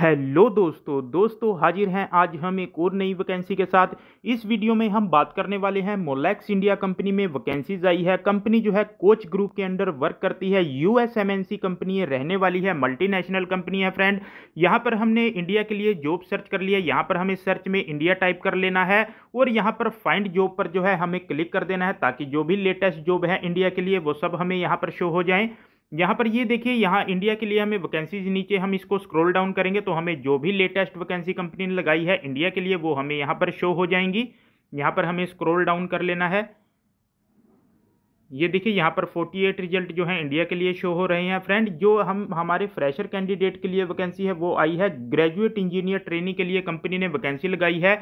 hello दोस्तों दोस्तों हाजिर हैं आज हम एक और नई वैकेंसी के साथ इस वीडियो में हम बात करने वाले हैं मोलैक्स इंडिया कंपनी में वैकेंसीज आई है कंपनी जो है कोच ग्रुप के अंडर वर्क करती है यूएसएमएनसी कंपनी है रहने वाली है मल्टीनेशनल कंपनी है फ्रेंड यहां पर हमने इंडिया के लिए जॉब सर्च कर लिया यहाँ पर हमें सर्च में इंडिया टाइप कर लेना है और यहाँ पर फाइंड जॉब पर जो है हमें क्लिक कर देना है ताकि जो भी लेटेस्ट जॉब है इंडिया के लिए वो सब हमें यहाँ पर शो हो जाएँ यहाँ पर ये देखिए यहाँ इंडिया के लिए हमें वैकेंसीज नीचे हम इसको स्क्रॉल डाउन करेंगे तो हमें जो भी लेटेस्ट वैकेंसी कंपनी ने लगाई है इंडिया के लिए वो हमें यहाँ पर शो हो जाएंगी यहाँ पर हमें स्क्रॉल डाउन कर लेना है ये देखिए यहाँ पर 48 रिजल्ट जो है इंडिया के लिए शो हो रहे हैं फ्रेंड जो हम हमारे फ्रेशर कैंडिडेट के लिए वैकेंसी है वो आई है ग्रेजुएट इंजीनियर ट्रेनिंग के लिए कंपनी ने वैकेंसी लगाई है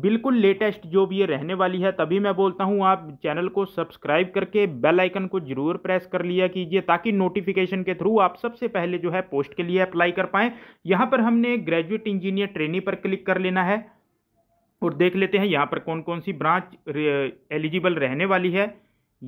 बिल्कुल लेटेस्ट जो भी ये रहने वाली है तभी मैं बोलता हूँ आप चैनल को सब्सक्राइब करके बेल आइकन को जरूर प्रेस कर लिया कीजिए ताकि नोटिफिकेशन के थ्रू आप सबसे पहले जो है पोस्ट के लिए अप्लाई कर पाएँ यहाँ पर हमने ग्रेजुएट इंजीनियर ट्रेनिंग पर क्लिक कर लेना है और देख लेते हैं यहाँ पर कौन कौन सी ब्रांच एलिजिबल रहने वाली है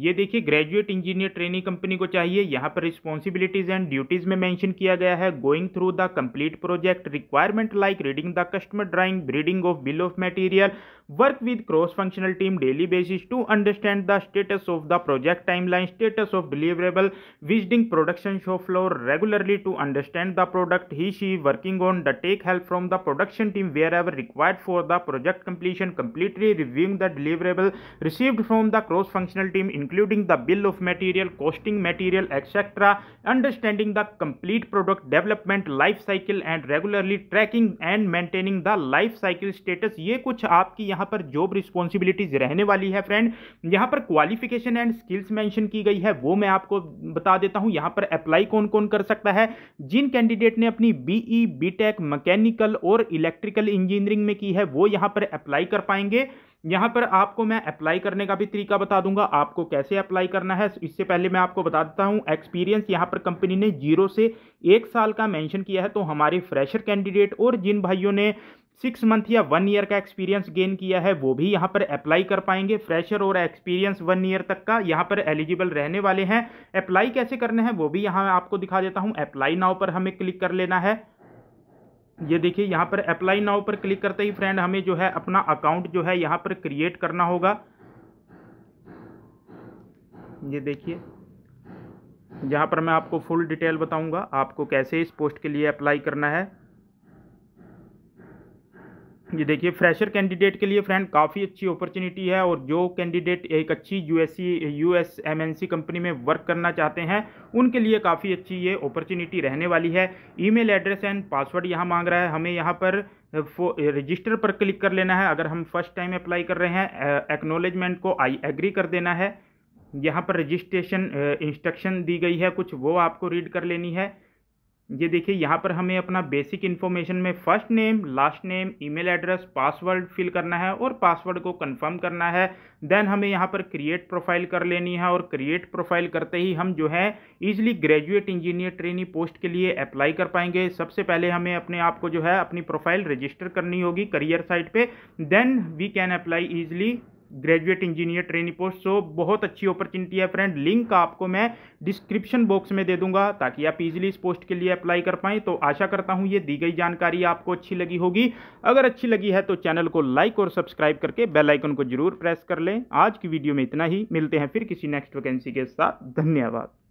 ये देखिए ग्रेजुएट इंजीनियर ट्रेनिंग कंपनी को चाहिए यहाँ पर रिस्पॉन्सिबिलिटीज एंड ड्यूटीज में मेंशन किया गया है going through the complete project requirement like reading the customer drawing breeding of bill of material work with cross functional team daily basis to understand the status of the project timeline status of deliverable visiting production shop floor regularly to understand the product he she working on the take help from the production team wherever required for the project completion completely reviewing the deliverable received from the cross functional team including the bill of material, costing material, etc., understanding the complete product development life cycle and regularly tracking and maintaining the life cycle status ये कुछ आपकी यहाँ पर job responsibilities रहने वाली है friend यहाँ पर क्वालिफिकेशन एंड स्किल्स मेंशन की गई है वो मैं आपको बता देता हूँ यहाँ पर अप्लाई कौन कौन कर सकता है जिन कैंडिडेट ने अपनी बीई बीटेक मैकेनिकल और इलेक्ट्रिकल इंजीनियरिंग में की है वो यहाँ पर अप्लाई कर पाएंगे यहाँ पर आपको मैं अप्लाई करने का भी तरीका बता दूंगा आपको कैसे अप्लाई करना है इससे पहले मैं आपको बता देता हूँ एक्सपीरियंस यहाँ पर कंपनी ने जीरो से एक साल का मेंशन किया है तो हमारे फ्रेशर कैंडिडेट और जिन भाइयों ने सिक्स मंथ या वन ईयर का एक्सपीरियंस गेन किया है वो भी यहाँ पर अप्लाई कर पाएंगे फ्रेशर और एक्सपीरियंस वन ईयर तक का यहाँ पर एलिजिबल रहने वाले हैं अप्लाई कैसे करने हैं वो भी यहाँ आपको दिखा देता हूँ अप्लाई नाव पर हमें क्लिक कर लेना है ये देखिए यहाँ पर अप्लाई नाउ पर क्लिक करते ही फ्रेंड हमें जो है अपना अकाउंट जो है यहाँ पर क्रिएट करना होगा ये देखिए जहाँ पर मैं आपको फुल डिटेल बताऊंगा आपको कैसे इस पोस्ट के लिए अप्लाई करना है ये देखिए फ्रेशर कैंडिडेट के लिए फ्रेंड काफ़ी अच्छी अपॉर्चुनिटी है और जो कैंडिडेट एक अच्छी यूएससी एन सी कंपनी में वर्क करना चाहते हैं उनके लिए काफ़ी अच्छी ये अपॉर्चुनिटी रहने वाली है ईमेल एड्रेस एंड पासवर्ड यहाँ मांग रहा है हमें यहाँ पर रजिस्टर पर क्लिक कर लेना है अगर हम फर्स्ट टाइम अप्लाई कर रहे हैं एक्नोलेजमेंट को आई एग्री कर देना है यहाँ पर रजिस्ट्रेशन इंस्ट्रक्शन दी गई है कुछ वो आपको रीड कर लेनी है ये देखिए यहाँ पर हमें अपना बेसिक इन्फॉर्मेशन में first name last name email address password fill करना है और पासवर्ड को कंफर्म करना है देन हमें यहाँ पर क्रिएट प्रोफाइल कर लेनी है और क्रिएट प्रोफाइल करते ही हम जो है easily graduate engineer trainee post के लिए अप्लाई कर पाएंगे सबसे पहले हमें अपने आप को जो है अपनी प्रोफाइल रजिस्टर करनी होगी करियर साइट पर then we can apply easily graduate engineer training post so बहुत अच्छी अपॉर्चुनिटी है फ्रेंड लिंक आपको मैं डिस्क्रिप्शन बॉक्स में दे दूंगा ताकि आप इजीली इस पोस्ट के लिए अप्लाई कर पाएँ तो आशा करता हूँ ये दी गई जानकारी आपको अच्छी लगी होगी अगर अच्छी लगी है तो चैनल को लाइक और सब्सक्राइब करके बेलाइकन को जरूर प्रेस कर लें आज की वीडियो में इतना ही मिलते हैं फिर किसी नेक्स्ट वैकेंसी के साथ धन्यवाद